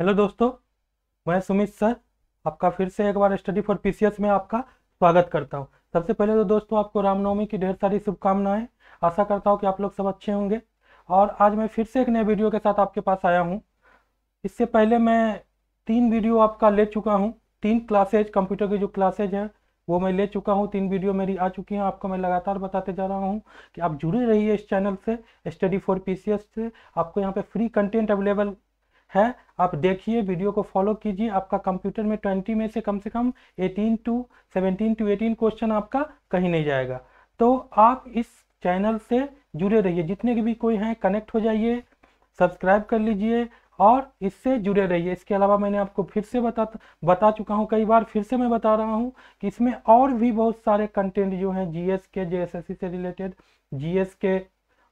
hello दोस्तों मैं Sumit sir आपका फिर से एक बार स्टडी फॉर पीसीएस में आपका स्वागत करता हूं सबसे पहले तो दोस्तों आपको रामनवमी की ढेर सारी शुभकामनाएं आशा करता हूं कि आप लोग सब अच्छे होंगे और आज मैं फिर से एक नए वीडियो के साथ आपके पास आया हूं इससे पहले मैं तीन वीडियो आपका ले चुका हूँ तीन क्लासेज कंप्यूटर की जो क्लासेज हैं वो मैं ले चुका हूँ तीन वीडियो मेरी आ चुकी हैं आपको मैं लगातार बताते जा रहा हूँ कि आप जुड़े रहिए इस चैनल से स्टडी फॉर पीसीएस से आपको यहाँ पे फ्री कंटेंट अवेलेबल है आप देखिए वीडियो को फॉलो कीजिए आपका कंप्यूटर में ट्वेंटी में से कम से कम eighteen to seventeen to eighteen question आपका कहीं नहीं जाएगा तो आप इस चैनल से जुड़े रहिए जितने भी कोई हैं कनेक्ट हो जाइए सब्सक्राइब कर लीजिए और इससे जुड़े रहिए इसके अलावा मैंने आपको फिर से बता बता चुका हूँ कई बार फिर से मैं बता रहा हूँ कि इसमें और भी बहुत सारे कंटेंट जो हैं जीएस के जे से रिलेटेड जीएस के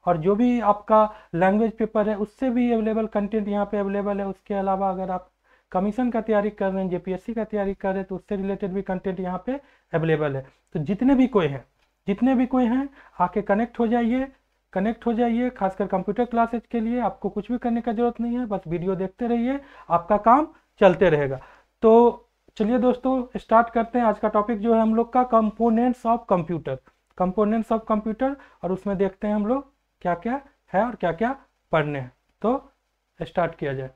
और जो भी आपका लैंग्वेज पेपर है उससे भी अवेलेबल कंटेंट यहाँ पे अवेलेबल है उसके अलावा अगर आप कमीशन का तैयारी कर रहे हैं जेपीएससी का तैयारी कर रहे हैं तो उससे रिलेटेड भी कंटेंट यहाँ पे अवेलेबल है तो जितने भी कोई हैं जितने भी कोई हैं आके कनेक्ट हो जाइए कनेक्ट हो जाइए खासकर कंप्यूटर क्लासेज के लिए आपको कुछ भी करने का जरूरत नहीं है बस वीडियो देखते रहिए आपका काम चलते रहेगा तो चलिए दोस्तों स्टार्ट करते हैं आज का टॉपिक जो है हम लोग का components of computer components of computer और उसमें देखते हैं हम लोग क्या क्या है और क्या क्या पढ़ने हैं तो स्टार्ट किया जाए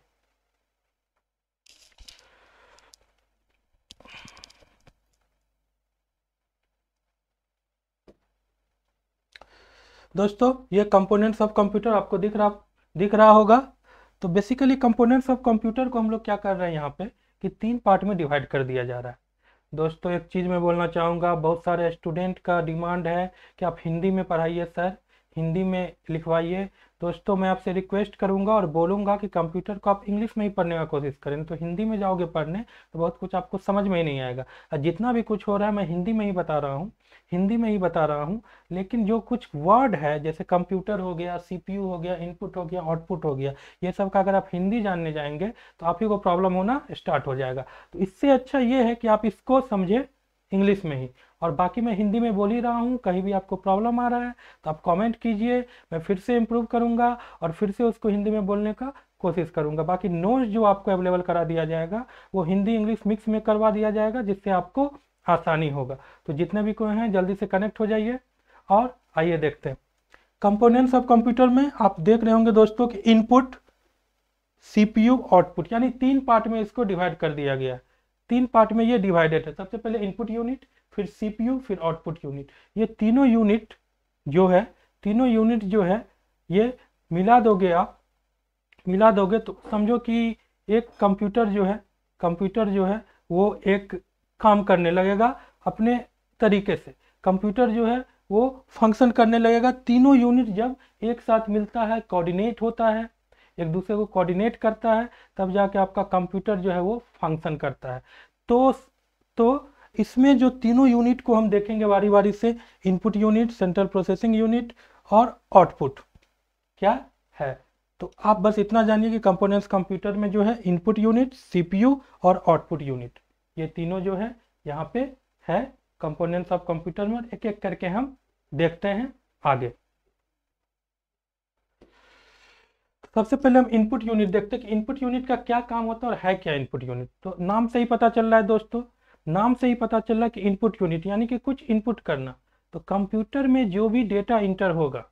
दोस्तों ये कंपोनेंट्स ऑफ कंप्यूटर आपको दिख रहा दिख रहा होगा तो बेसिकली कंपोनेंट्स ऑफ कंप्यूटर को हम लोग क्या कर रहे हैं यहाँ पे कि तीन पार्ट में डिवाइड कर दिया जा रहा है दोस्तों एक चीज़ मैं बोलना चाहूँगा बहुत सारे स्टूडेंट का डिमांड है कि आप हिंदी में पढ़ाइए सर हिंदी में लिखवाइए दोस्तों मैं आपसे रिक्वेस्ट करूंगा और बोलूंगा कि कंप्यूटर को आप इंग्लिश में ही पढ़ने का कोशिश करें तो हिंदी में जाओगे पढ़ने तो बहुत कुछ आपको समझ में ही नहीं आएगा और जितना भी कुछ हो रहा है मैं हिंदी में ही बता रहा हूँ हिंदी में ही बता रहा हूँ लेकिन जो कुछ वर्ड है जैसे कंप्यूटर हो गया सी हो गया इनपुट हो गया आउटपुट हो गया ये सब का अगर आप हिंदी जानने जाएंगे तो आप ही को प्रॉब्लम होना स्टार्ट हो जाएगा तो इससे अच्छा ये है कि आप इसको समझें इंग्लिश में ही और बाकी मैं हिंदी में बोल ही रहा हूँ कहीं भी आपको प्रॉब्लम आ रहा है तो आप कमेंट कीजिए मैं फिर से इम्प्रूव करूँगा और फिर से उसको हिंदी में बोलने का कोशिश करूँगा बाकी नोट्स जो आपको अवेलेबल करा दिया जाएगा वो हिंदी इंग्लिश मिक्स में करवा दिया जाएगा जिससे आपको आसानी होगा तो जितने भी कोई हैं जल्दी से कनेक्ट हो जाइए और आइए देखते हैं कंपोनेंट्स ऑफ कंप्यूटर में आप देख रहे होंगे दोस्तों कि इनपुट सीपीयू आउटपुट यानी तीन पार्ट में इसको डिवाइड कर दिया गया है तीन पार्ट में ये डिवाइडेड है सबसे पहले इनपुट यूनिट फिर सीपीयू फिर आउटपुट यूनिट ये तीनों यूनिट जो है तीनों यूनिट जो है ये मिला दोगे आप मिला दोगे तो समझो कि एक कंप्यूटर जो है कंप्यूटर जो है वो एक काम करने लगेगा अपने तरीके से कंप्यूटर जो है वो फंक्शन करने लगेगा तीनों यूनिट जब एक साथ मिलता है कोऑर्डिनेट होता है एक दूसरे को कोऑर्डिनेट करता है तब जाके आपका कंप्यूटर जो है वो फंक्शन करता है तो तो इसमें जो तीनों यूनिट को हम देखेंगे बारी बारी से input unit central processing unit और आउटपुट क्या है तो आप बस इतना जानिए कि कंपोनेंट्स कंप्यूटर में जो है इनपुट यूनिट सीपीयू और आउटपुट यूनिट ये तीनों जो है यहाँ पे है कंपोनेंट्स ऑफ कंप्यूटर में एक एक करके हम देखते हैं आगे सबसे पहले हम इनपुट यूनिट देखते हैं कि इनपुट यूनिट का क्या काम होता है और है क्या इनपुट यूनिट तो नाम से ही पता चल रहा है दोस्तों नाम से ही पता चल रहा कि इनपुट यूनिट यानी कि कुछ इनपुट करना तो कंप्यूटर में जो भी डेटा इंटर होगा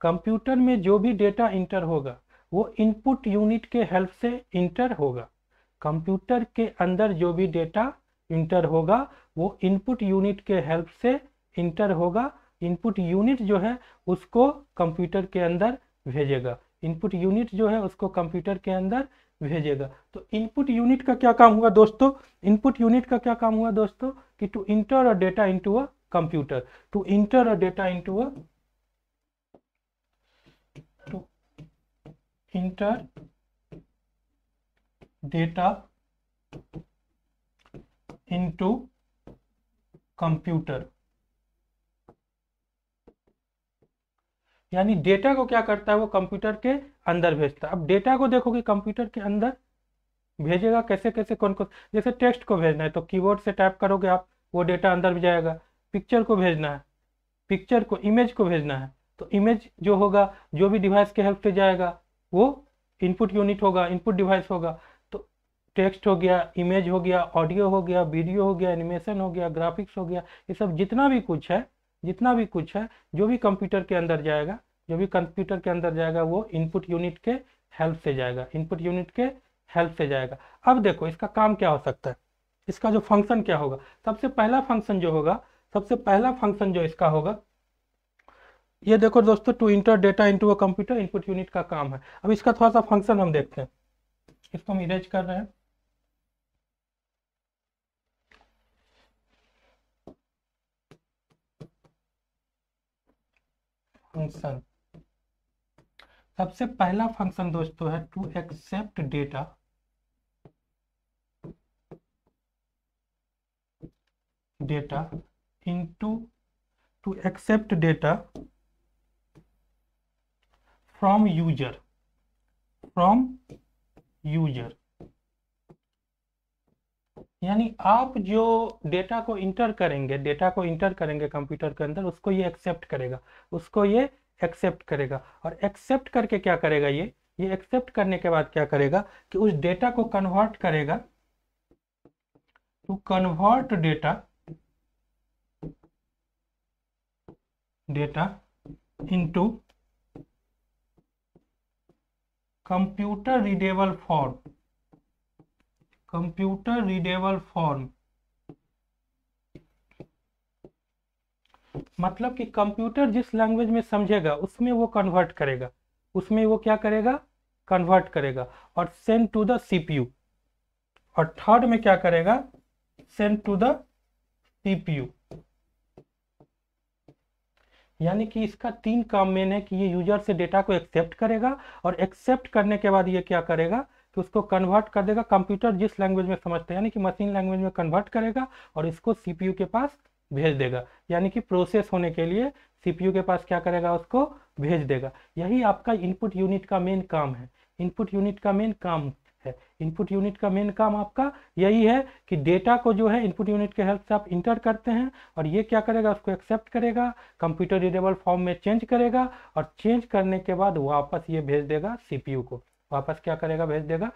कंप्यूटर में जो भी डेटा इंटर होगा वो इनपुट यूनिट के हेल्प से इंटर होगा कंप्यूटर के अंदर जो भी डेटा इंटर होगा वो इनपुट यूनिट के हेल्प से इंटर होगा इनपुट यूनिट जो है उसको कंप्यूटर के अंदर भेजेगा इनपुट यूनिट जो है उसको कंप्यूटर के अंदर भेजेगा तो इनपुट यूनिट का क्या काम हुआ दोस्तों इनपुट यूनिट का क्या काम हुआ दोस्तों कि to enter a data into a computer to enter a data into a to enter data into computer यानी डेटा को क्या करता है वो कंप्यूटर के अंदर भेजता है अब डेटा को देखोगे कंप्यूटर के अंदर भेजेगा कैसे कैसे कौन कौन जैसे टेक्स्ट को भेजना है तो कीबोर्ड से टाइप करोगे आप वो डेटा अंदर भी जाएगा पिक्चर को भेजना है पिक्चर को इमेज को भेजना है तो इमेज जो होगा जो भी डिवाइस के हेल्प से जाएगा वो इनपुट यूनिट होगा इनपुट डिवाइस होगा तो टेक्स्ट हो गया इमेज हो गया ऑडियो हो गया वीडियो हो गया एनिमेशन हो गया ग्राफिक्स हो गया ये सब जितना भी कुछ है जितना भी कुछ है जो भी कंप्यूटर के अंदर जाएगा जो भी कंप्यूटर के अंदर जाएगा वो इनपुट यूनिट के हेल्प से जाएगा इनपुट यूनिट के हेल्प से जाएगा अब देखो इसका काम क्या हो सकता है इसका जो फंक्शन क्या होगा सबसे पहला फंक्शन जो होगा सबसे पहला फंक्शन जो इसका होगा ये देखो दोस्तों to enter data into a computer input unit का काम है अब इसका थोड़ा सा फंक्शन हम देखते हैं इसको हम इरेज कर रहे हैं फंक्शन सबसे पहला फंक्शन दोस्तों है to accept data data into to accept data from user from user यानी आप जो डेटा को इंटर करेंगे डेटा को इंटर करेंगे कंप्यूटर के अंदर उसको ये एक्सेप्ट करेगा उसको ये एक्सेप्ट करेगा और एक्सेप्ट करके क्या करेगा ये ये एक्सेप्ट करने के बाद क्या करेगा कि उस डेटा को कन्वर्ट करेगा to convert data data into computer readable form computer readable form मतलब कि कंप्यूटर जिस लैंग्वेज में समझेगा उसमें वो कन्वर्ट करेगा उसमें वो क्या करेगा कन्वर्ट करेगा और सेंड टू द सीपीयू और थर्ड में क्या करेगा सेंड टू द सीपीयू यानी कि इसका तीन काम मेन है कि ये यूजर से डेटा को एक्सेप्ट करेगा और एक्सेप्ट करने के बाद ये क्या करेगा कि उसको कन्वर्ट कर देगा कंप्यूटर जिस लैंग्वेज में समझता है यानी कि मशीन लैंग्वेज में कन्वर्ट करेगा और इसको सीपीयू के पास भेज देगा यानी कि प्रोसेस होने के लिए सीपीयू के पास क्या करेगा उसको भेज देगा यही आपका इनपुट यूनिट का मेन काम है इनपुट यूनिट का मेन काम है इनपुट यूनिट का मेन काम आपका यही है कि डेटा को जो है इनपुट यूनिट के हेल्प से आप इंटर करते हैं और ये क्या करेगा उसको एक्सेप्ट करेगा कंप्यूटर रीडेबल फॉर्म में चेंज करेगा और चेंज करने के बाद वापस ये भेज देगा सीपीयू को वापस क्या करेगा भेज देगा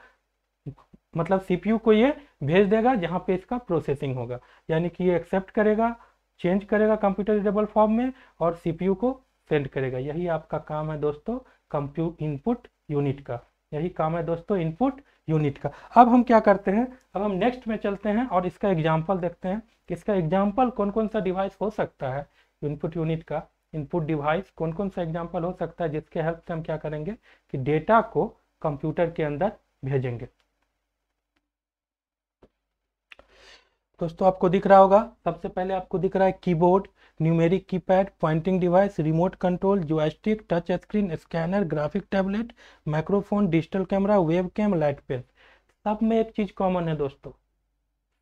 मतलब सीपीयू को ये भेज देगा जहाँ पे इसका प्रोसेसिंग होगा यानी कि ये एक्सेप्ट करेगा चेंज करेगा कंप्यूटर रीडेबल फॉर्म में और सीपीयू को सेंड करेगा यही आपका काम है दोस्तों कंप्यू इनपुट यूनिट का यही काम है दोस्तों इनपुट यूनिट का अब हम क्या करते हैं अब हम नेक्स्ट में चलते हैं और इसका एग्जाम्पल देखते हैं कि इसका एग्जाम्पल कौन कौन सा डिवाइस हो सकता है इनपुट यूनिट का इनपुट डिवाइस कौन कौन सा एग्जाम्पल हो सकता है जिसके हेल्प से हम क्या करेंगे कि डेटा को कंप्यूटर के अंदर भेजेंगे दोस्तों आपको दिख रहा होगा सबसे पहले आपको दिख रहा है keyboard numeric keypad pointing device remote control joystick touch screen scanner graphic tablet microphone digital camera webcam light pen सब में एक चीज़ कॉमन है दोस्तों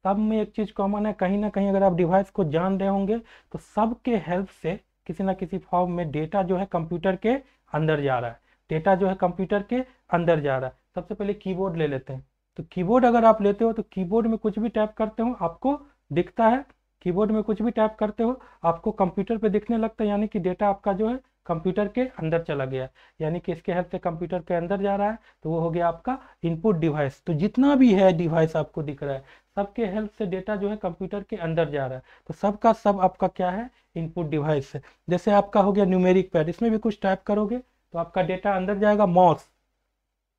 सब में एक चीज़ कॉमन है कहीं ना कहीं अगर आप डिवाइस को जान रहे होंगे तो सबके हेल्प से किसी ना किसी फॉर्म में डेटा जो है कंप्यूटर के अंदर जा रहा है डेटा जो है कंप्यूटर के अंदर जा रहा है सबसे पहले कीबोर्ड ले लेते हैं तो कीबोर्ड अगर आप लेते हो तो कीबोर्ड में कुछ भी टाइप करते हो आपको दिखता है कीबोर्ड में कुछ भी टाइप करते हो आपको कंप्यूटर पे दिखने लगता है यानी कि डेटा आपका जो है कंप्यूटर के अंदर चला गया यानी कि इसके हेल्प से कंप्यूटर के अंदर जा रहा है तो वो हो गया आपका इनपुट डिवाइस तो जितना भी है डिवाइस आपको दिख रहा है सबके हेल्प से डेटा जो है कंप्यूटर के अंदर जा रहा है तो सबका सब आपका क्या है इनपुट डिवाइस है जैसे आपका हो गया न्यूमेरिक पैड इसमें भी कुछ टाइप करोगे तो आपका डेटा अंदर जाएगा मॉस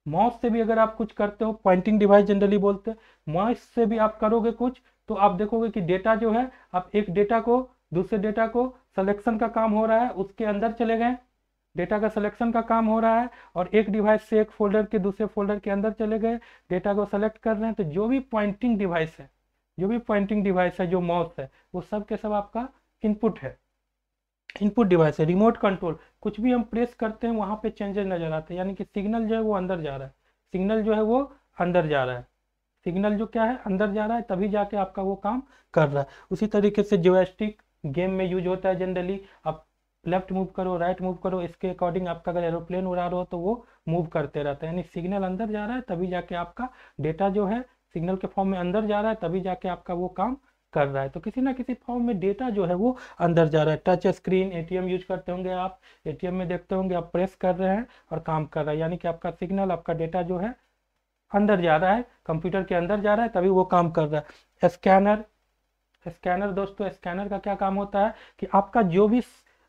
माउस से भी अगर आप कुछ करते हो पॉइंटिंग डिवाइस जनरली बोलते हैं माउस से भी आप करोगे कुछ तो आप देखोगे कि डेटा जो है आप एक डेटा को दूसरे डेटा को सिलेक्शन का काम हो रहा है उसके अंदर चले गए डेटा का सिलेक्शन का काम हो रहा है और एक डिवाइस से एक फोल्डर के दूसरे फोल्डर के अंदर चले गए डेटा को सेलेक्ट कर रहे हैं तो जो भी पॉइंटिंग डिवाइस है जो भी पॉइंटिंग डिवाइस है जो माउस है वो सब के सब आपका इनपुट है इनपुट डिवाइस है रिमोट कंट्रोल कुछ भी हम प्रेस करते हैं वहाँ पे चेंजेस नज़र आते हैं यानी कि सिग्नल जो है वो अंदर जा रहा है सिग्नल जो है वो अंदर जा रहा है सिग्नल जो क्या है अंदर जा रहा है तभी जाके आपका वो काम कर रहा है उसी तरीके से जोएस्टिक गेम में यूज होता है जनरली आप लेफ्ट मूव करो राइट मूव करो इसके अकॉर्डिंग आपका अगर एरोप्लेन उड़ा रहा हो तो वो मूव करते रहता है यानी सिग्नल अंदर जा रहा है तभी जाके आपका डेटा जो है सिग्नल के फॉर्म में अंदर जा रहा है तभी जाके आपका वो काम कर रहा है तो किसी ना किसी फॉर्म में डेटा जो है वो अंदर जा रहा है टच स्क्रीन एटीएम यूज करते होंगे आप एटीएम में देखते होंगे आप प्रेस कर रहे हैं और काम कर रहा है यानी कि आपका सिग्नल आपका डेटा जो है अंदर जा रहा है कंप्यूटर के अंदर जा रहा है तभी वो काम कर रहा है स्कैनर स्कैनर दोस्तों स्कैनर का क्या काम होता है कि आपका जो भी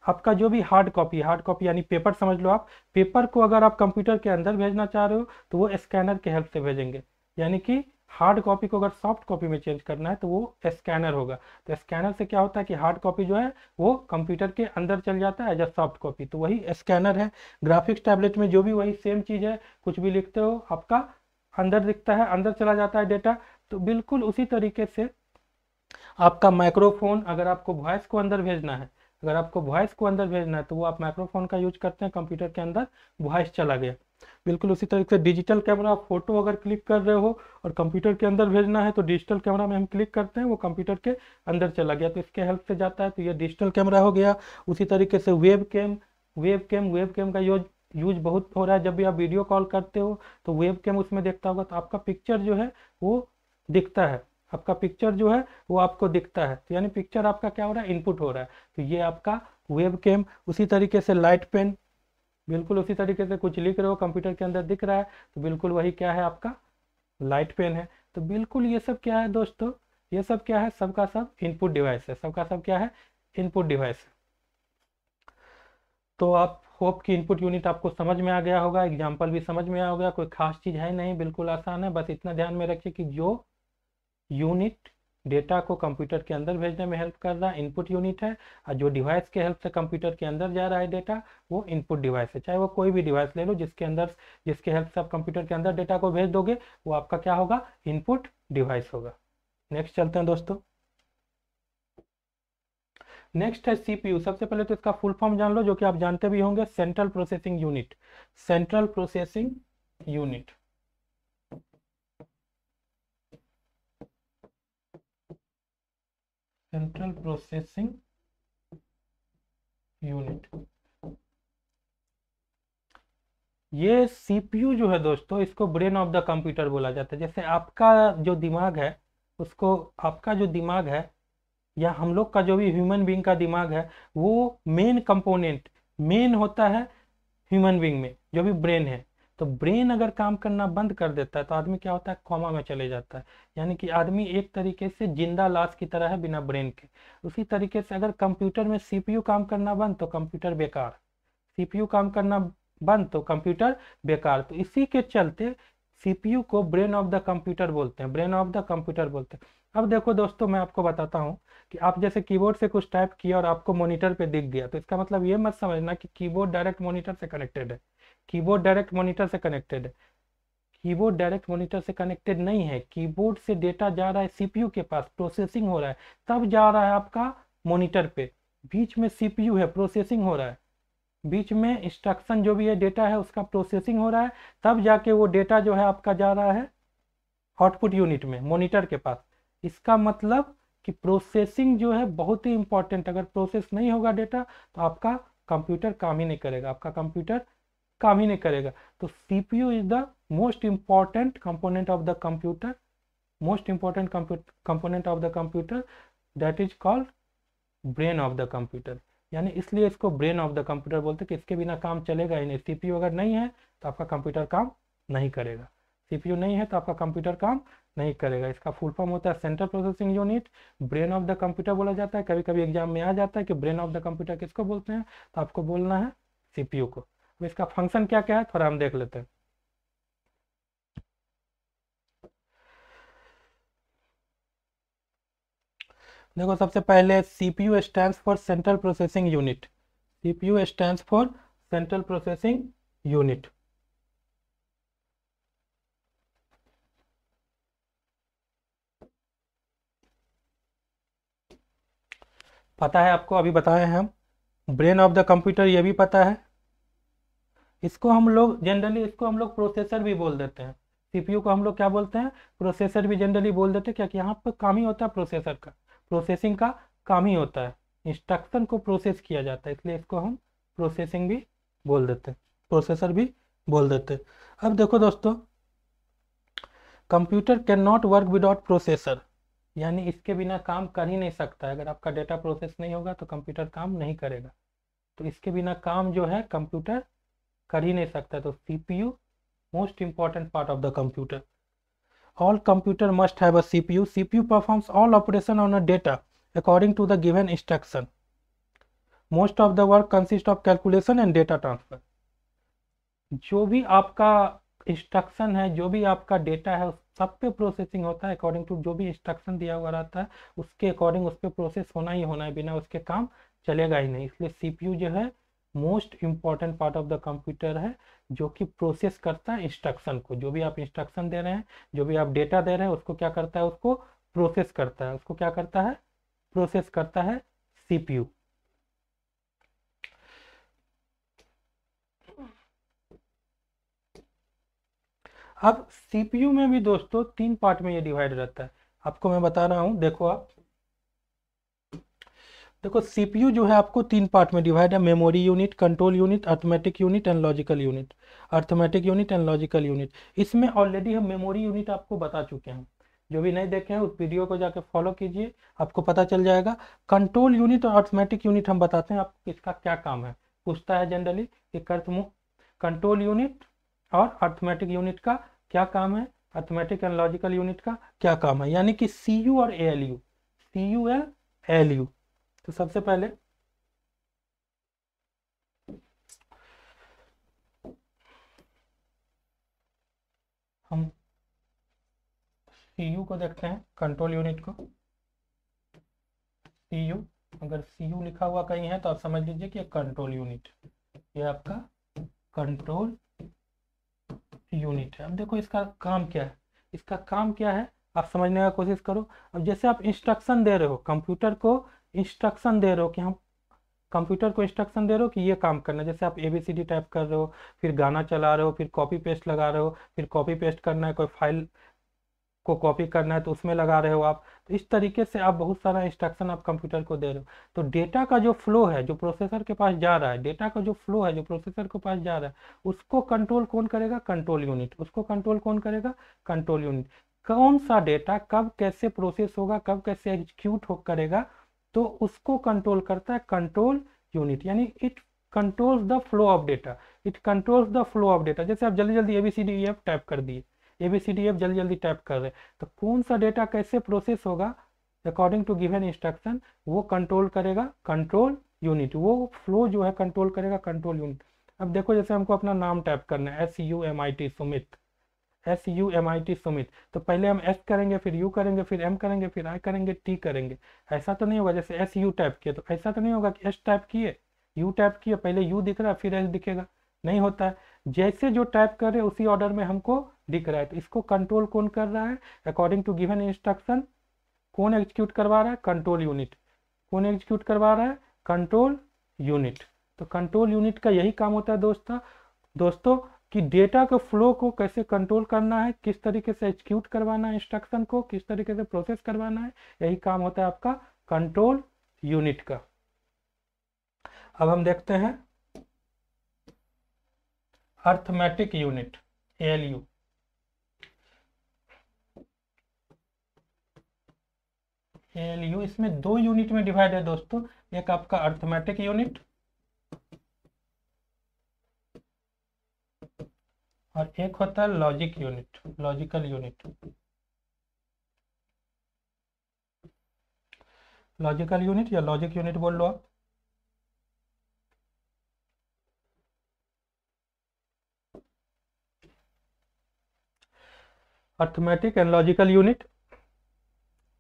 आपका जो भी हार्ड कॉपी हार्ड कॉपी यानी पेपर समझ लो आप पेपर को अगर आप कंप्यूटर के अंदर भेजना चाह रहे हो तो वो स्कैनर के हेल्प से भेजेंगे यानी कि हार्ड कॉपी को अगर सॉफ्ट कॉपी में चेंज करना है तो वो स्कैनर होगा तो स्कैनर से क्या होता है कि हार्ड कॉपी जो है वो कंप्यूटर के अंदर चल जाता है एज अ सॉफ्ट कॉपी तो वही स्कैनर है ग्राफिक्स टैबलेट में जो भी वही सेम चीज़ है कुछ भी लिखते हो आपका अंदर दिखता है अंदर चला जाता है डेटा तो बिल्कुल उसी तरीके से आपका माइक्रोफोन अगर आपको वॉइस को अंदर भेजना है अगर आपको वॉइस को अंदर भेजना है तो वो आप माइक्रोफोन का यूज करते हैं कंप्यूटर के अंदर वॉइस चला गया बिल्कुल उसी तरीके से डिजिटल कैमरा फोटो अगर क्लिक कर रहे हो और कंप्यूटर के अंदर भेजना है तो डिजिटल कैमरा में हम क्लिक करते हैं वो कंप्यूटर के अंदर चला गया तो इसके हेल्प से जाता है तो ये डिजिटल कैमरा हो गया उसी तरीके से webcam webcam webcam का यूज यूज बहुत हो रहा है जब भी आप वीडियो कॉल करते हो तो वेब कैम उसमें देखता होगा तो आपका पिक्चर जो है वो दिखता है आपका पिक्चर जो है वो आपको दिखता है तो यानी पिक्चर आपका क्या हो रहा है इनपुट हो रहा है तो ये आपका वेब कैम उसी तरीके से लाइट पेन बिल्कुल उसी तरीके से कुछ लिख रहे हो कंप्यूटर के अंदर दिख रहा है तो बिल्कुल वही क्या है आपका लाइट पेन है तो बिल्कुल ये सब क्या है दोस्तों ये सब क्या है सबका सब इनपुट डिवाइस है सबका सब क्या है इनपुट डिवाइस है तो आप होप कि इनपुट यूनिट आपको समझ में आ गया होगा एग्जाम्पल भी समझ में आ गया कोई खास चीज़ है नहीं बिल्कुल आसान है बस इतना ध्यान में रखिए कि जो यूनिट डेटा को कंप्यूटर के अंदर भेजने में हेल्प कर रहा है इनपुट यूनिट है और जो डिवाइस के हेल्प से कंप्यूटर के अंदर जा रहा है डेटा वो इनपुट डिवाइस है चाहे वो कोई भी डिवाइस ले लो जिसके अंदर जिसके हेल्प से आप कंप्यूटर के अंदर डेटा को भेज दोगे वो आपका क्या होगा इनपुट डिवाइस होगा नेक्स्ट चलते हैं दोस्तों नेक्स्ट है सीपीयू सबसे पहले तो इसका फुल फॉर्म जान लो जो कि आप जानते भी होंगे central processing unit central processing unit central processing unit ये सीपीयू जो है दोस्तों इसको ब्रेन ऑफ द कंप्यूटर बोला जाता है जैसे आपका जो दिमाग है उसको आपका जो दिमाग है या हम लोग का जो भी ह्यूमन बींग का दिमाग है वो मेन कंपोनेंट मेन होता है ह्यूमन बींग में जो भी ब्रेन है तो ब्रेन अगर काम करना बंद कर देता है तो आदमी क्या होता है कोमा में चले जाता है यानी कि आदमी एक तरीके से जिंदा लाश की तरह है बिना ब्रेन के उसी तरीके से अगर कंप्यूटर में सीपीयू काम करना बंद तो कंप्यूटर बेकार सीपीयू काम करना बंद तो कंप्यूटर बेकार तो इसी के चलते सीपीयू को ब्रेन ऑफ द कंप्यूटर बोलते हैं ब्रेन ऑफ द कंप्यूटर बोलते हैं अब देखो दोस्तों मैं आपको बताता हूँ कि आप जैसे कीबोर्ड से कुछ टाइप किया और आपको मॉनिटर पे दिख गया तो इसका मतलब ये मत समझना कि कीबोर्ड डायरेक्ट मॉनिटर से कनेक्टेड है कीबोर्ड डायरेक्ट मॉनिटर से कनेक्टेड है कीबोर्ड डायरेक्ट मॉनिटर से कनेक्टेड नहीं है कीबोर्ड से डेटा जा रहा है सीपीयू के पास प्रोसेसिंग हो रहा है तब जा रहा है आपका मॉनिटर पे बीच में सीपीयू है प्रोसेसिंग हो रहा है बीच में इंस्ट्रक्शन जो भी है डेटा है उसका प्रोसेसिंग हो रहा है तब जाके वो डेटा जो है आपका जा रहा है आउटपुट यूनिट में मोनिटर के पास इसका मतलब कि प्रोसेसिंग जो है बहुत ही इंपॉर्टेंट अगर प्रोसेस नहीं होगा डेटा तो आपका कंप्यूटर काम ही नहीं करेगा आपका कंप्यूटर काम ही नहीं करेगा तो CPU is the most important component of the computer most important component of the computer that is called brain of the computer यानी इसलिए इसको ब्रेन ऑफ द कंप्यूटर बोलते कि इसके बिना काम चलेगा ही नहीं सीपीयू अगर नहीं है तो आपका कंप्यूटर काम नहीं करेगा सीपीयू नहीं है तो आपका कंप्यूटर काम नहीं करेगा इसका फुल फॉर्म होता है central processing unit brain of the computer बोला जाता है कभी कभी एग्जाम में आ जाता है कि ब्रेन ऑफ द कंप्यूटर किसको बोलते हैं तो आपको बोलना है सीपीयू को अब तो इसका फंक्शन क्या क्या है थोड़ा हम देख लेते हैं देखो सबसे पहले CPU stand for central processing unit CPU stand for central processing unit पता है आपको अभी बताए हैं हम ब्रेन ऑफ द कंप्यूटर ये भी पता है इसको हम लोग जनरली इसको हम लोग प्रोसेसर भी बोल देते हैं सीपीयू को हम लोग क्या बोलते हैं प्रोसेसर भी जनरली बोल देते हैं क्या कि यहाँ पर काम ही होता है प्रोसेसर का प्रोसेसिंग का काम ही होता है इंस्ट्रक्शन को प्रोसेस किया जाता है इसलिए इसको हम प्रोसेसिंग भी बोल देते हैं प्रोसेसर भी बोल देते हैं अब देखो दोस्तों computer can not work without processor यानी इसके बिना काम कर ही नहीं सकता है अगर आपका डेटा प्रोसेस नहीं होगा तो कंप्यूटर काम नहीं करेगा तो इसके बिना काम जो है कंप्यूटर कर ही नहीं सकता तो CPU most important part of the computer all computer must have a CPU CPU performs all operation on a data according to the given instruction most of the work consist of calculation and data transfer जो भी आपका instruction है जो भी आपका data है सब पे प्रोसेसिंग होता है अकॉर्डिंग टू जो भी इंस्ट्रक्शन दिया हुआ रहता है उसके अकॉर्डिंग उस पर प्रोसेस होना ही होना है बिना उसके काम चलेगा ही नहीं इसलिए सीपीयू जो है most important part of the computer है जो कि प्रोसेस करता है इंस्ट्रक्शन को जो भी आप इंस्ट्रक्शन दे रहे हैं जो भी आप डेटा दे रहे हैं उसको क्या करता है उसको प्रोसेस करता है उसको क्या करता है प्रोसेस करता है सीपीयू अब सीपीयू में भी दोस्तों तीन पार्ट में ये डिवाइड रहता है आपको मैं बता रहा हूं देखो आप देखो सीपीयू जो है आपको तीन पार्ट में डिवाइड है memory unit control unit arithmetic unit and logical unit arithmetic unit and logical unit इसमें ऑलरेडी हम मेमोरी यूनिट आपको बता चुके हैं जो भी नहीं देखे हैं उस वीडियो को जाके फॉलो कीजिए आपको पता चल जाएगा कंट्रोल यूनिट और अर्थमेटिक यूनिट हम बताते हैं आपको इसका क्या काम है पूछता है जनरली एक अर्थ कंट्रोल यूनिट और अर्थमेटिक यूनिट का क्या काम है अर्थमेटिक एंड लॉजिकल यूनिट का क्या काम है यानी कि सी और A L U C U L L U तो सबसे पहले हम सी यू को देखते हैं कंट्रोल यूनिट को सी यू अगर सी यू लिखा हुआ कहीं है तो आप समझ लीजिए कि कंट्रोल यूनिट ये आपका कंट्रोल यूनिट है अब देखो इसका काम क्या है इसका काम क्या है आप समझने का कोशिश करो अब जैसे आप इंस्ट्रक्शन दे रहे हो कंप्यूटर को इंस्ट्रक्शन दे रहे हो कि हम कंप्यूटर को इंस्ट्रक्शन दे रहे हो कि ये काम करना जैसे आप A B C D type कर रहे हो फिर गाना चला रहे हो फिर कॉपी पेस्ट लगा रहे हो फिर कॉपी पेस्ट करना है कोई फाइल को कॉपी करना है तो उसमें लगा रहे हो आप तो इस तरीके से आप बहुत सारा इंस्ट्रक्शन आप कंप्यूटर को दे रहे हो तो डेटा का जो फ्लो है जो प्रोसेसर के पास जा रहा है डेटा का जो फ्लो है जो प्रोसेसर के पास जा रहा है उसको कंट्रोल कौन करेगा कंट्रोल यूनिट उसको कंट्रोल कौन करेगा कंट्रोल यूनिट कौन सा डेटा कब कैसे प्रोसेस होगा कब कैसे एग्जीक्यूट हो करेगा तो उसको कंट्रोल करता है कंट्रोल यूनिट यानी it controls the flow of data it controls the flow of data जैसे आप जल्दी जल्दी A B C D F type कर दिए A B C D F e जल्दी जल्दी टाइप कर रहे तो कौन सा डेटा कैसे प्रोसेस होगा अकॉर्डिंग टू गिवेन इंस्ट्रक्शन वो कंट्रोल करेगा कंट्रोल यूनिट वो फ्लो जो है कंट्रोल करेगा कंट्रोल यूनिट अब देखो जैसे हमको अपना नाम टाइप करना है S U M I T Sumit S U M I T Sumit तो पहले हम एस करेंगे फिर यू करेंगे फिर एम करेंगे फिर आई करेंगे टी करेंगे ऐसा तो नहीं होगा जैसे एस यू टाइप किए तो ऐसा तो नहीं होगा कि एस टाइप किए यू टाइप किए पहले यू दिख रहा है फिर एस दिखेगा नहीं होता है जैसे जो टाइप कर रहे उसी ऑर्डर में हमको दिख रहा है तो इसको कंट्रोल कौन कर रहा है अकॉर्डिंग टू गिवन इंस्ट्रक्शन कौन एग्जीक्यूट करवा रहा है कंट्रोल यूनिट कौन एग्जीक्यूट करवा रहा है कंट्रोल यूनिट तो कंट्रोल यूनिट का यही काम होता है दोस्तों दोस्तों कि डेटा के फ्लो को कैसे कंट्रोल करना है किस तरीके से एक्सक्यूट करवाना है इंस्ट्रक्शन को किस तरीके से प्रोसेस करवाना है यही काम होता है आपका कंट्रोल यूनिट का अब हम देखते हैं arithmetic unit L U L U इसमें दो यूनिट में डिवाइड है दोस्तों एक आपका अर्थमेटिक यूनिट और एक होता है logic unit logical unit logical unit या लॉजिक यूनिट बोल लो आप अर्थमेटिक एंड लॉजिकल यूनिट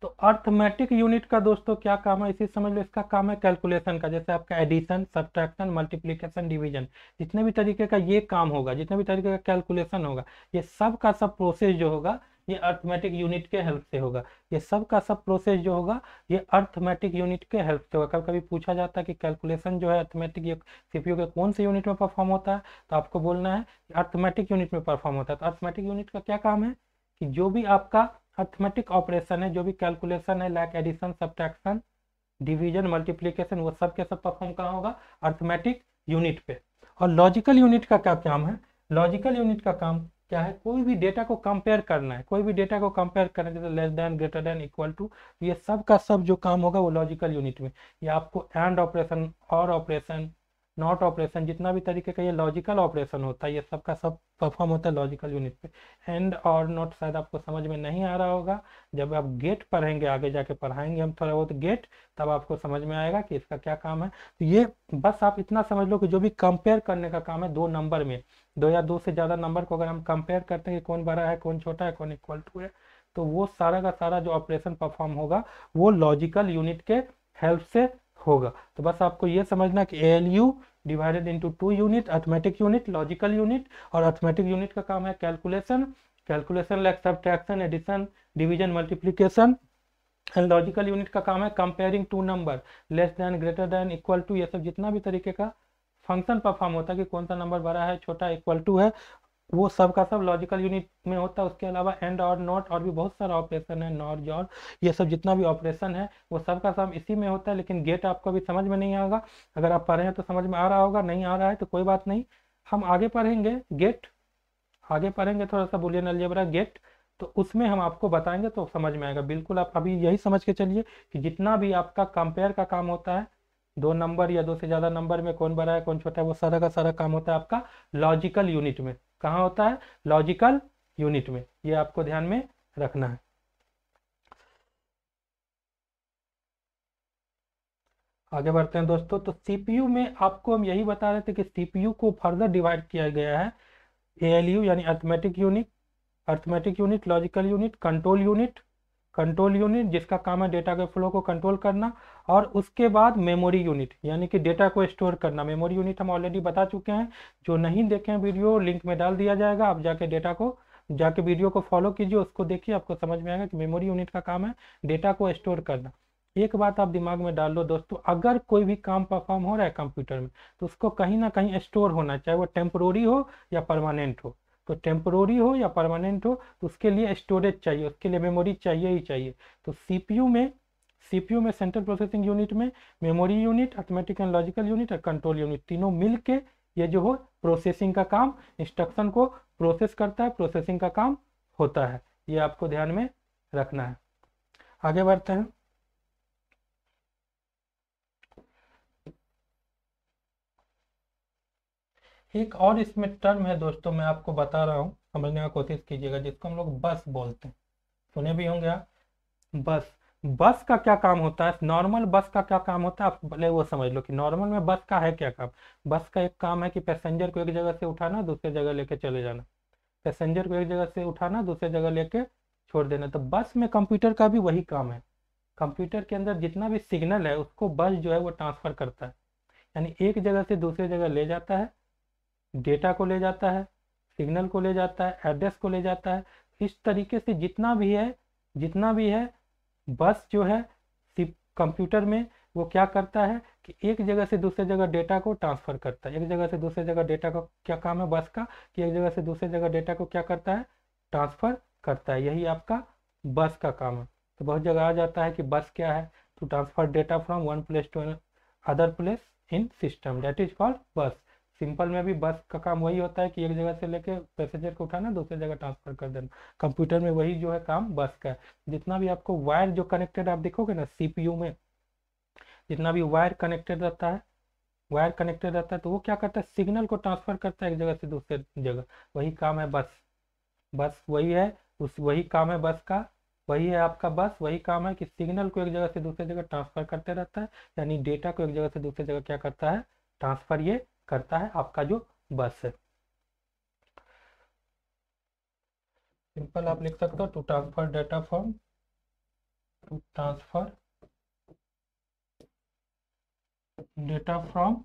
तो अर्थमेटिक यूनिट का दोस्तों क्या काम है इसी समझ लो इसका काम है कैलकुलेशन का जैसे आपका एडिशन सब्ट्रैक्शन मल्टीप्लीकेशन डिवीजन जितने भी तरीके का ये काम होगा जितने भी तरीके का कैलकुलेशन होगा ये सब का सब प्रोसेस जो होगा ये अर्थमेटिक यूनिट के हेल्प से होगा ये सब का सब प्रोसेस जो होगा ये अर्थमेटिक यूनिट के हेल्प से होगा कभी कभी पूछा जाता है कि कैलकुलेशन जो है अर्थमेटिक सीपीयू के कौन से यूनिट में परफॉर्म होता है तो आपको बोलना है अर्थमेटिक यूनिट में परफॉर्म होता है तो अर्थमेटिक यूनिट का क्या काम है कि जो भी आपका अथमेटिक ऑपरेशन है जो भी कैलकुलेशन है like addition subtraction division multiplication वो सब के सब परफॉर्म कहाँ होगा अर्थमेटिक यूनिट पे और लॉजिकल यूनिट का क्या काम है लॉजिकल यूनिट का काम क्या है कोई भी डेटा को कंपेयर करना है कोई भी डेटा को कंपेयर करना है जैसे less than greater than equal to ये सब का सब जो काम होगा वो लॉजिकल यूनिट में ये आपको and operation or operation not operation जितना भी तरीके का ये लॉजिकल ऑपरेशन होता है ये सब का सब परफॉर्म होता है लॉजिकल यूनिट पे एंड और नॉट शायद आपको समझ में नहीं आ रहा होगा जब आप गेट पढ़ेंगे आगे जाके पढ़ाएंगे हम थोड़ा बहुत गेट तब आपको समझ में आएगा कि इसका क्या काम है तो ये बस आप इतना समझ लो कि जो भी कंपेयर करने का काम है दो नंबर में दो या दो से ज़्यादा नंबर को अगर हम कंपेयर करते हैं कि कौन बड़ा है कौन छोटा है कौन इक्वल टू है तो वो सारा का सारा जो ऑपरेशन परफॉर्म होगा वो लॉजिकल यूनिट के हेल्प से होगा तो बस आपको ये समझना कि L U divided into two unit arithmetic unit logical unit और अथमेटिक यूनिट का काम है calculation calculation like subtraction addition division multiplication and logical unit का काम है comparing two number less than greater than equal to ये सब जितना भी तरीके का फंक्शन परफॉर्म होता है कि कौन सा नंबर बड़ा है छोटा इक्वल टू है वो सब का सब लॉजिकल यूनिट में होता है उसके अलावा एंड और नॉट और भी बहुत सारा ऑपरेशन है नॉट जॉर ये सब जितना भी ऑपरेशन है वो सब का सब इसी में होता है लेकिन गेट आपको भी समझ में नहीं आएगा अगर आप पढ़े हैं तो समझ में आ रहा होगा नहीं आ रहा है तो कोई बात नहीं हम आगे पढ़ेंगे गेट आगे पढ़ेंगे थोड़ा सा बुलियन अलजेबरा गेट तो उसमें हम आपको बताएंगे तो समझ में आएगा बिल्कुल आप अभी यही समझ के चलिए कि जितना भी आपका कंपेयर का काम होता है दो नंबर या दो से ज़्यादा नंबर में कौन बड़ा है कौन छोटा है वो सारा का सारा काम होता है आपका लॉजिकल यूनिट में कहाँ होता है लॉजिकल यूनिट में ये आपको ध्यान में रखना है आगे बढ़ते हैं दोस्तों तो सीपीयू में आपको हम यही बता रहे थे कि सीपीयू को फर्दर डिवाइड किया गया है एएलयू यानी arithmetic unit arithmetic unit logical unit control unit control unit जिसका काम है डेटा के फ्लो को कंट्रोल करना और उसके बाद मेमोरी यूनिट यानी कि डेटा को स्टोर करना मेमोरी यूनिट हम ऑलरेडी बता चुके हैं जो नहीं देखे हैं वीडियो लिंक में डाल दिया जाएगा आप जाके डेटा को जाके वीडियो को फॉलो कीजिए उसको देखिए आपको समझ में आएगा कि मेमोरी यूनिट का काम है डेटा को स्टोर करना एक बात आप दिमाग में डाल लो दोस्तों अगर कोई भी काम परफॉर्म हो रहा है कंप्यूटर में तो उसको कहीं ना कहीं स्टोर होना चाहे वो टेम्प्रोरी हो या परमानेंट हो तो टेम्प्रोरी हो या परमानेंट हो तो उसके लिए स्टोरेज चाहिए उसके लिए मेमोरी चाहिए ही चाहिए तो सीपीयू में सीपीयू में सेंट्रल प्रोसेसिंग यूनिट में memory unit arithmetic and logical unit और कंट्रोल यूनिट तीनों मिल के ये जो हो प्रोसेसिंग का काम इंस्ट्रक्शन को प्रोसेस करता है प्रोसेसिंग का काम होता है ये आपको ध्यान में रखना है आगे बढ़ते हैं एक और इसमें टर्म है दोस्तों मैं आपको बता रहा हूं समझने का कोशिश कीजिएगा जिसको हम लोग बस बोलते हैं सुने भी होंगे आप बस बस का क्या काम होता है नॉर्मल बस का क्या काम होता है आप भले वो समझ लो कि नॉर्मल में बस का है क्या काम बस का एक काम है कि पैसेंजर को एक जगह से उठाना दूसरे जगह लेके चले जाना पैसेंजर को एक जगह से उठाना दूसरे जगह लेके छोड़ देना तो बस में कंप्यूटर का भी वही काम है कंप्यूटर के अंदर जितना भी सिग्नल है उसको बस जो है वो ट्रांसफ़र करता है यानी एक जगह से दूसरे जगह ले जाता है डेटा को ले जाता है सिग्नल को ले जाता है एड्रेस को ले जाता है इस तरीके से जितना भी है जितना भी है बस जो है कंप्यूटर में वो क्या करता है कि एक जगह से दूसरे जगह डेटा को ट्रांसफर करता है एक जगह से दूसरे जगह डेटा का क्या काम है बस का कि एक जगह से दूसरे जगह डेटा को क्या करता है ट्रांसफर करता है यही आपका बस का काम है तो बहुत जगह आ जाता है कि बस क्या है to to transfer data from one place to other place in system that is called bus simple में भी बस का काम वही होता है कि एक जगह से लेके पैसेंजर को उठाना दूसरी जगह ट्रांसफर कर देना कंप्यूटर में वही जो है काम बस का है जितना भी आपको वायर जो कनेक्टेड आप देखोगे ना सीपीयू में जितना भी वायर कनेक्टेड रहता है वायर कनेक्टेड रहता है तो वो क्या करता है सिग्नल को ट्रांसफर करता है एक जगह से दूसरे जगह वही काम है बस बस वही है उस वही काम है बस का वही है आपका बस वही काम है कि सिग्नल को एक जगह से दूसरी जगह ट्रांसफर करते रहता है यानी डेटा को एक जगह से दूसरी जगह क्या करता है ट्रांसफर ये करता है आपका जो बस है सिंपल आप लिख सकते हो to transfer data from to transfer data from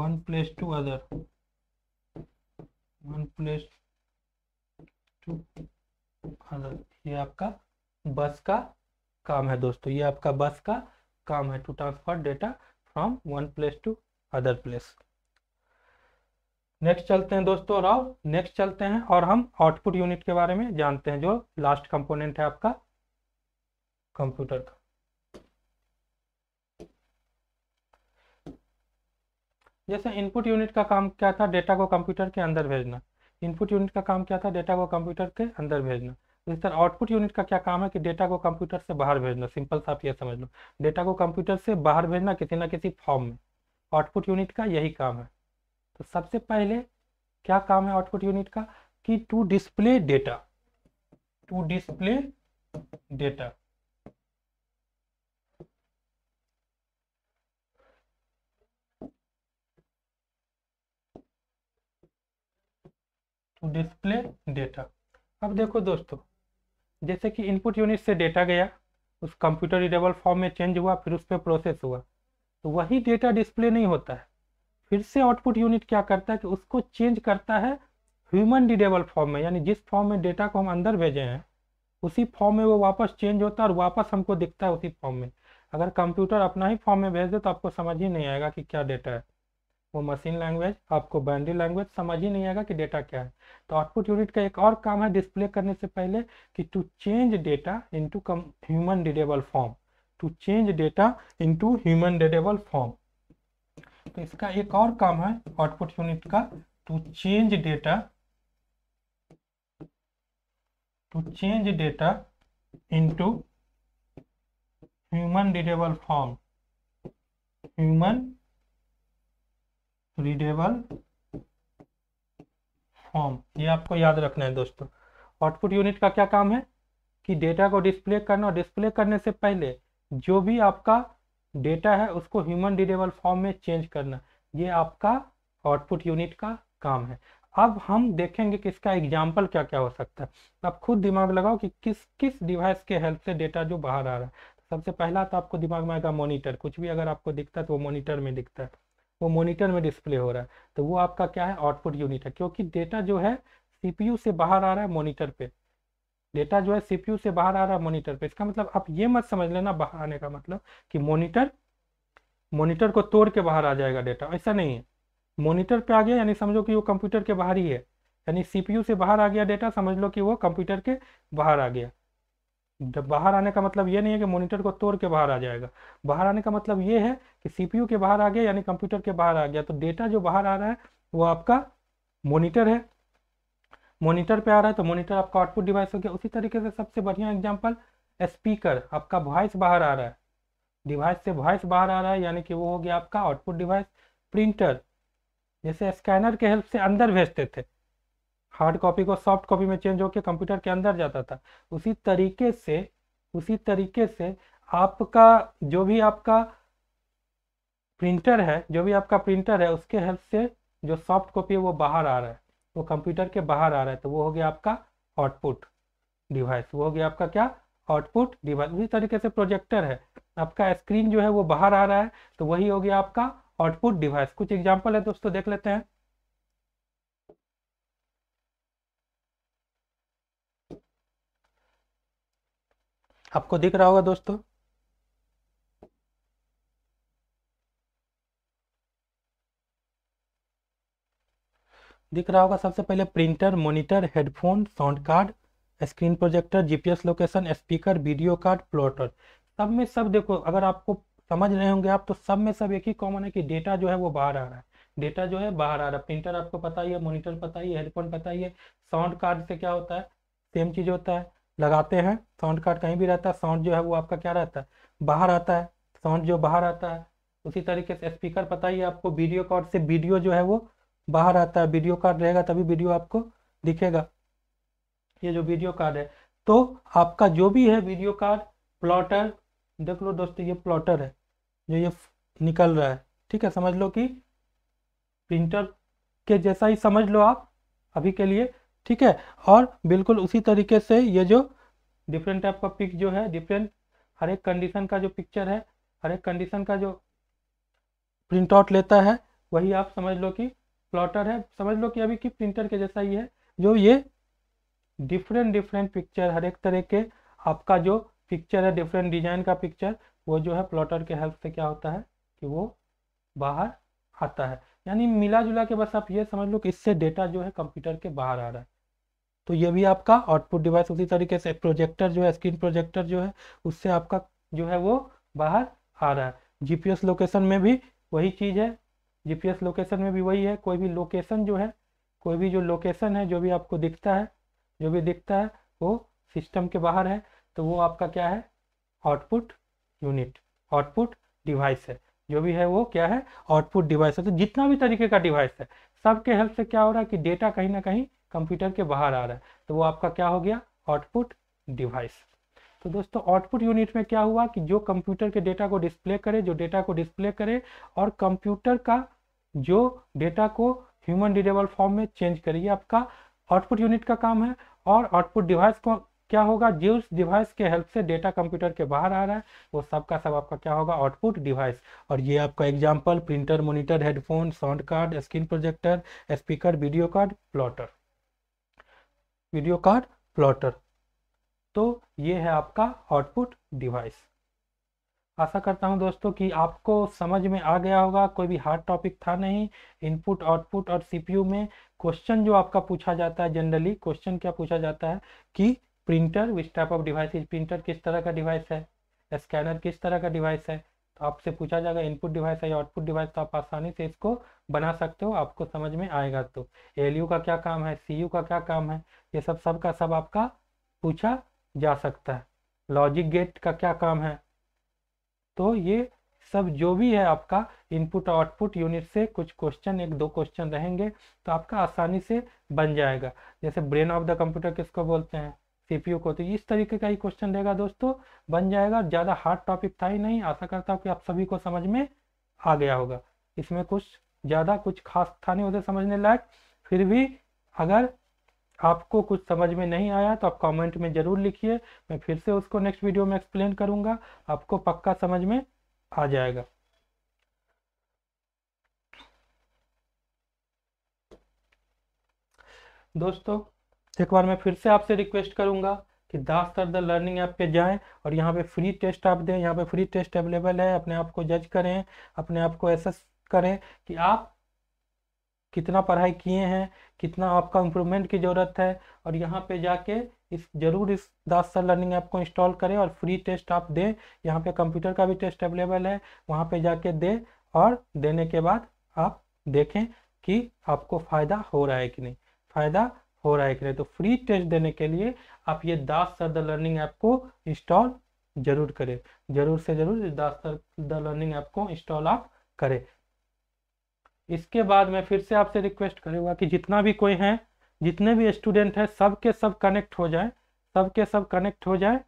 one place to other one place to other ये आपका बस का काम है दोस्तों ये आपका बस का काम है to transfer data from one place to other place next चलते हैं दोस्तों और आओ नेक्स्ट चलते हैं और हम आउटपुट यूनिट के बारे में जानते हैं जो लास्ट कंपोनेंट है आपका कंप्यूटर का जैसे इनपुट यूनिट का काम क्या था डेटा को कंप्यूटर के अंदर भेजना इनपुट यूनिट का काम क्या था डेटा को कंप्यूटर के अंदर भेजना तो सर आउटपुट यूनिट का क्या काम है कि डेटा को कंप्यूटर से बाहर भेजना सिंपल सा आप ये समझ लो डेटा को कंप्यूटर से बाहर भेजना किसी ना किसी फॉर्म में आउटपुट यूनिट का यही काम है तो सबसे पहले क्या काम है आउटपुट यूनिट का कि to display data to display data to display data अब देखो दोस्तों जैसे कि इनपुट यूनिट से डेटा गया उस कंप्यूटर रिडेबल फॉर्म में चेंज हुआ फिर उस पर प्रोसेस हुआ तो वही डेटा डिस्प्ले नहीं होता है फिर से आउटपुट यूनिट क्या करता है कि उसको चेंज करता है ह्यूमन रिडेबल फॉर्म में यानी जिस फॉर्म में डेटा को हम अंदर भेजे हैं उसी फॉर्म में वो वापस चेंज होता है और वापस हमको दिखता है उसी फॉर्म में अगर कंप्यूटर अपना ही फॉर्म में भेज दे तो आपको समझ ही नहीं आएगा कि क्या डेटा है वो मशीन लैंग्वेज आपको बाइनरी लैंग्वेज समझ ही नहीं आएगा कि डेटा क्या है तो आउटपुट यूनिट का एक और काम है डिस्प्ले करने से पहले कि टू चेंज डेटा इनटू कम human readable form to change data into human readable form तो इसका एक और काम है आउटपुट यूनिट का to change data to change data into human readable form human readable form ये आपको याद रखना है दोस्तों आउटपुट यूनिट का क्या काम है कि डेटा को डिस्प्ले करना और डिस्प्ले करने से पहले जो भी आपका डेटा है उसको ह्यूमन रीडेबल फॉर्म में चेंज करना ये आपका आउटपुट यूनिट का काम है अब हम देखेंगे कि इसका एग्जाम्पल क्या क्या हो सकता है आप खुद दिमाग लगाओ कि किस किस डिवाइस के हेल्प से डेटा जो बाहर आ रहा है सबसे पहला तो आपको दिमाग में आएगा मॉनिटर कुछ भी अगर आपको दिखता है तो वो मॉनिटर में दिखता है वो मोनिटर में डिस्प्ले हो रहा है तो वो आपका क्या है आउटपुट यूनिट है क्योंकि डेटा जो है सीपीयू से बाहर आ रहा है मोनिटर पे डेटा जो है सीपीयू से बाहर आ रहा है मोनिटर पे इसका मतलब आप ये मत समझ लेना बाहर आने का मतलब कि मोनिटर मोनिटर को तोड़ के बाहर आ जाएगा डेटा ऐसा नहीं है मोनिटर पे आ गया यानी समझो कि वो कंप्यूटर के बाहर ही है यानी सीपीयू से बाहर आ गया डेटा समझ लो कि वो कंप्यूटर के बाहर आ गया जब बाहर आने का मतलब ये नहीं है कि मॉनिटर को तोड़ के बाहर आ जाएगा बाहर आने का मतलब ये है कि सीपीयू के बाहर आ गया यानी कंप्यूटर के बाहर आ गया तो डेटा जो बाहर आ रहा है वो आपका मोनिटर है मोनिटर पे आ रहा है तो मोनिटर आपका आउटपुट डिवाइस हो गया उसी तरीके से सबसे बढ़िया एग्जाम्पल स्पीकर आपका वॉइस बाहर आ रहा है डिवाइस से वॉइस बाहर आ रहा है यानी कि वो हो गया आपका आउटपुट डिवाइस प्रिंटर जैसे स्कैनर के हेल्प से अंदर भेजते थे हार्ड कॉपी को सॉफ्ट कॉपी में चेंज होकर कंप्यूटर के अंदर जाता था उसी तरीके से उसी तरीके से आपका जो भी आपका प्रिंटर है जो भी आपका प्रिंटर है उसके हेल्प से जो सॉफ्ट कॉपी है वो बाहर आ रहा है वो कंप्यूटर के बाहर आ रहा है तो वो हो गया आपका आउटपुट डिवाइस वो हो गया आपका क्या आउटपुट डिवाइस उसी तरीके से प्रोजेक्टर है आपका स्क्रीन जो है वो बाहर आ रहा है तो वही हो गया आपका आउटपुट डिवाइस कुछ एग्जाम्पल है दोस्तों देख लेते हैं आपको दिख रहा होगा दोस्तों दिख रहा होगा सबसे पहले printer monitor headphone sound card screen projector GPS location speaker video card plotter सब में सब देखो अगर आपको समझ रहे होंगे आप तो सब में सब एक ही कॉमन है कि डेटा जो है वो बाहर आ रहा है डेटा जो है बाहर आ रहा है प्रिंटर आपको पता ही है मॉनिटर पता ही है हेडफोन पता ही है साउंड कार्ड से क्या होता है सेम चीज़ होता है लगाते हैं साउंड कार्ड कहीं भी रहता है साउंड जो है वो आपका क्या रहता है बाहर आता है साउंड जो बाहर आता है उसी तरीके से स्पीकर पता ही है आपको वीडियो कार्ड से वीडियो जो है वो बाहर आता है वीडियो कार्ड रहेगा तभी वीडियो आपको दिखेगा ये जो वीडियो कार्ड है तो आपका जो भी है वीडियो कार्ड प्लॉटर देख लो दोस्तों ये प्लॉटर है जो ये निकल रहा है ठीक है समझ लो कि प्रिंटर के जैसा ही समझ लो आप अभी के लिए ठीक है और बिल्कुल उसी तरीके से ये जो डिफरेंट टाइप का पिक जो है डिफरेंट हर एक कंडीशन का जो पिक्चर है हर एक कंडीशन का जो प्रिंट आउट लेता है वही आप समझ लो कि प्लॉटर है समझ लो कि अभी की प्रिंटर के जैसा ही है जो ये डिफरेंट डिफरेंट पिक्चर हर एक तरह के आपका जो पिक्चर है डिफरेंट डिजाइन का पिक्चर वो जो है प्लॉटर के हेल्प से क्या होता है कि वो बाहर आता है यानी मिला जुला के बस आप ये समझ लो कि इससे डेटा जो है कंप्यूटर के बाहर आ रहा है तो ये भी आपका आउटपुट डिवाइस उसी तरीके से प्रोजेक्टर जो है स्क्रीन प्रोजेक्टर जो है उससे आपका जो है वो बाहर आ रहा है जीपीएस लोकेशन में भी वही चीज़ है जीपीएस लोकेशन में भी वही है कोई भी लोकेशन जो है कोई भी जो लोकेशन है जो भी आपको दिखता है जो भी दिखता है वो सिस्टम के बाहर है तो वो आपका क्या है आउटपुट यूनिट आउटपुट डिवाइस है जो भी है वो क्या है आउटपुट डिवाइस है तो जितना भी तरीके का डिवाइस है सबके हेल्प से क्या हो रहा है कि डेटा कहीं ना कहीं कंप्यूटर के बाहर आ रहा है तो वो आपका क्या हो गया आउटपुट डिवाइस तो दोस्तों आउटपुट यूनिट में क्या हुआ कि जो कंप्यूटर के डेटा को डिस्प्ले करे जो डेटा को डिस्प्ले करे और कंप्यूटर का जो डेटा को ह्यूमन रीडेबल फॉर्म में चेंज करिए आपका आउटपुट यूनिट का काम है और आउटपुट डिवाइस को क्या होगा जिस डिवाइस के हेल्प से डेटा कंप्यूटर के बाहर आ रहा है वो सब का सब आपका क्या होगा आउटपुट डिवाइस और ये आपका example printer monitor headphone sound card screen projector speaker video card plotter video card plotter तो ये है आपका आउटपुट डिवाइस आशा करता हूं दोस्तों कि आपको समझ में आ गया होगा कोई भी हार्ड टॉपिक था नहीं इनपुट आउटपुट और सीपीयू में क्वेश्चन जो आपका पूछा जाता है जनरली क्वेश्चन क्या पूछा जाता है कि printer which type of device is printer किस तरह का डिवाइस है स्कैनर किस तरह का डिवाइस है तो आपसे पूछा जाएगा इनपुट डिवाइस है या आउटपुट डिवाइस तो आप आसानी से इसको बना सकते हो आपको समझ में आएगा तो एल का क्या काम है सी का क्या काम है ये सब सब का सब आपका पूछा जा सकता है लॉजिक गेट का क्या काम है तो ये सब जो भी है आपका इनपुट आउटपुट यूनिट से कुछ क्वेश्चन एक दो क्वेश्चन रहेंगे तो आपका आसानी से बन जाएगा जैसे ब्रेन ऑफ द कंप्यूटर किसको बोलते हैं सीपीयू को तो इस तरीके का ही क्वेश्चन रहेगा दोस्तों बन जाएगा ज़्यादा हार्ड टॉपिक था ही नहीं आशा करता हूँ कि आप सभी को समझ में आ गया होगा इसमें कुछ ज़्यादा कुछ खास था नहीं उसे समझने लायक फिर भी अगर आपको कुछ समझ में नहीं आया तो आप कमेंट में ज़रूर लिखिए मैं फिर से उसको नेक्स्ट वीडियो में एक्सप्लेन करूंगा आपको पक्का समझ में आ जाएगा दोस्तों एक बार मैं फिर से आपसे रिक्वेस्ट करूंगा कि Das sir the learning app पे जाएं और यहाँ पे फ्री टेस्ट आप दें यहाँ पे फ्री टेस्ट अवेलेबल है अपने आप को जज करें अपने आप को एसेस करें कि आप कितना पढ़ाई किए हैं कितना आपका इम्प्रूवमेंट की ज़रूरत है और यहाँ पे जाके इस जरूर इस दास सर लर्निंग ऐप को इंस्टॉल करें और फ्री टेस्ट आप दें यहाँ पे कंप्यूटर का भी टेस्ट अवेलेबल है वहाँ पर जाके दें और देने के बाद आप देखें कि आपको फ़ायदा हो रहा है कि नहीं फ़ायदा हो रहा है कि नहीं तो फ्री टेस्ट देने के लिए आप ये Das sir the learning app को इंस्टॉल जरूर करें जरूर से जरूर Das sir the learning app को इंस्टॉल आप करें इसके बाद मैं फिर से आपसे रिक्वेस्ट करूंगा कि जितना भी कोई है जितने भी स्टूडेंट है सबके सब कनेक्ट हो जाए सबके सब कनेक्ट हो जाए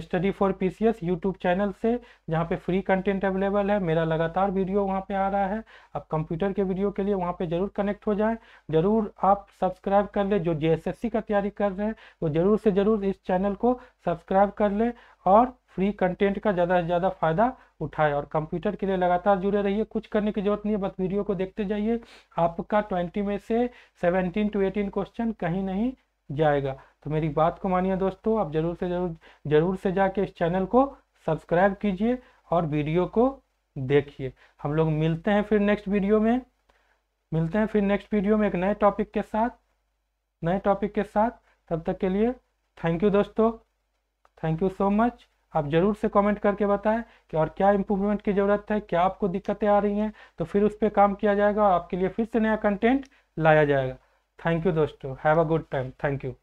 study for P S YouTube channel से जहाँ पे फ्री कंटेंट अवेलेबल है मेरा लगातार वीडियो वहाँ पे आ रहा है आप कंप्यूटर के वीडियो के लिए वहाँ पे जरूर कनेक्ट हो जाएं जरूर आप सब्सक्राइब कर लें जो जेएसएससी का तैयारी कर रहे हैं वो जरूर से जरूर इस चैनल को सब्सक्राइब कर लें और फ्री कंटेंट का ज़्यादा से ज़्यादा फ़ायदा उठाए और कंप्यूटर के लिए लगातार जुड़े रहिए कुछ करने की ज़रूरत नहीं है बस वीडियो को देखते जाइए आपका ट्वेंटी में से सेवनटीन टू एटीन क्वेश्चन कहीं नहीं जाएगा तो मेरी बात को मानिए दोस्तों आप जरूर से जरूर जरूर से जाके इस चैनल को सब्सक्राइब कीजिए और वीडियो को देखिए हम लोग मिलते हैं फिर नेक्स्ट वीडियो में मिलते हैं फिर नेक्स्ट वीडियो में एक नए टॉपिक के साथ नए टॉपिक के साथ तब तक के लिए थैंक यू दोस्तों थैंक यू सो मच आप ज़रूर से कमेंट करके बताएं कि और क्या इम्प्रूवमेंट की ज़रूरत है क्या आपको दिक्कतें आ रही हैं तो फिर उस पर काम किया जाएगा और आपके लिए फिर से नया कंटेंट लाया जाएगा थैंक यू दोस्तों have a good time thank you